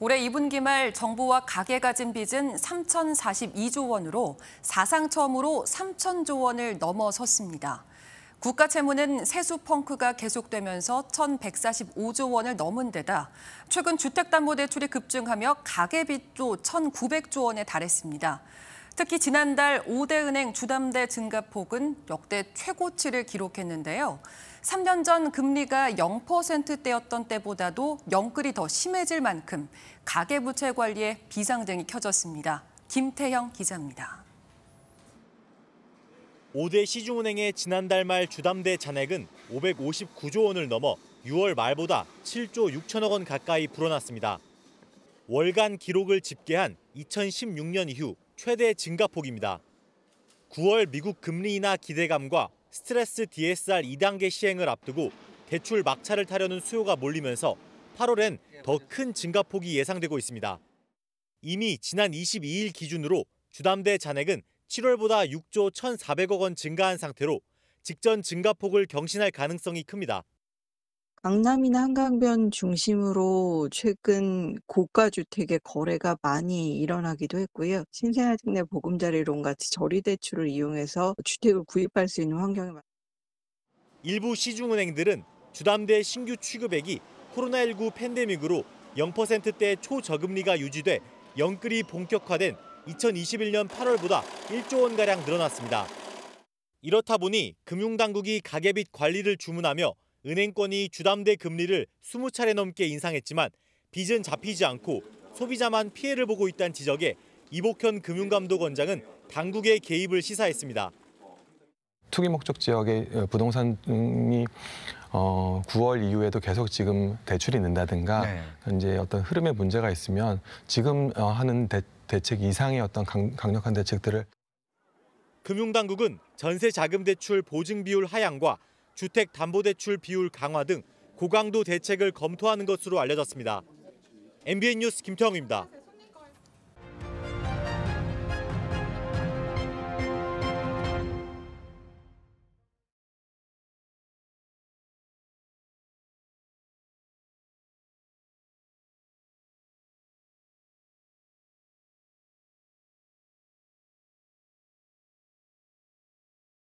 올해 2분기 말 정부와 가계가 진 빚은 3,042조 원으로 사상 처음으로 3,000조 원을 넘어섰습니다. 국가 채무는 세수 펑크가 계속되면서 1,145조 원을 넘은 데다 최근 주택담보대출이 급증하며 가계빚도 1,900조 원에 달했습니다. 특히 지난달 5대 은행 주담대 증가폭은 역대 최고치를 기록했는데요. 3년 전 금리가 0%대였던 때보다도 영끌이 더 심해질 만큼 가계부채 관리에 비상등이 켜졌습니다. 김태형 기자입니다. 5대 시중은행의 지난달 말 주담대 잔액은 559조 원을 넘어 6월 말보다 7조 6천억 원 가까이 불어났습니다. 월간 기록을 집계한 2016년 이후 최대 증가폭입니다. 9월 미국 금리 인하 기대감과 스트레스 DSR 2단계 시행을 앞두고 대출 막차를 타려는 수요가 몰리면서 8월엔 더 큰 증가폭이 예상되고 있습니다. 이미 지난 22일 기준으로 주담대 잔액은 7월보다 6조 1,400억 원 증가한 상태로 직전 증가폭을 경신할 가능성이 큽니다. 강남이나 한강변 중심으로 최근 고가 주택의 거래가 많이 일어나기도 했고요. 신생아직내 보금자리론 같이 저리 대출을 이용해서 주택을 구입할 수 있는 환경이 마- 일부 시중은행들은 주담대 신규 취급액이 코로나19 팬데믹으로 0%대 초저금리가 유지돼 연끌이 본격화된 2021년 8월보다 1조 원가량 늘어났습니다. 이렇다 보니 금융당국이 가계빚 관리를 주문하며 은행권이 주담대 금리를 20차례 넘게 인상했지만 빚은 잡히지 않고 소비자만 피해를 보고 있다는 지적에 이복현 금융감독 원장은 당국의 개입을 시사했습니다. 투기 목적 지역의 어, 부동산이 9월 어, 이후에도 계속 지금 대출이 는다든가 네. 이제 어떤 흐름의 문제가 있으면 지금 어, 하는 대, 대책 이상의 어떤 강, 력한 대책들을 금융당국은 전세 자금 대출 보증 비율 하향과 주택담보대출 비율 강화 등 고강도 대책을 검토하는 것으로 알려졌습니다. MBN 뉴스 김태형입니다.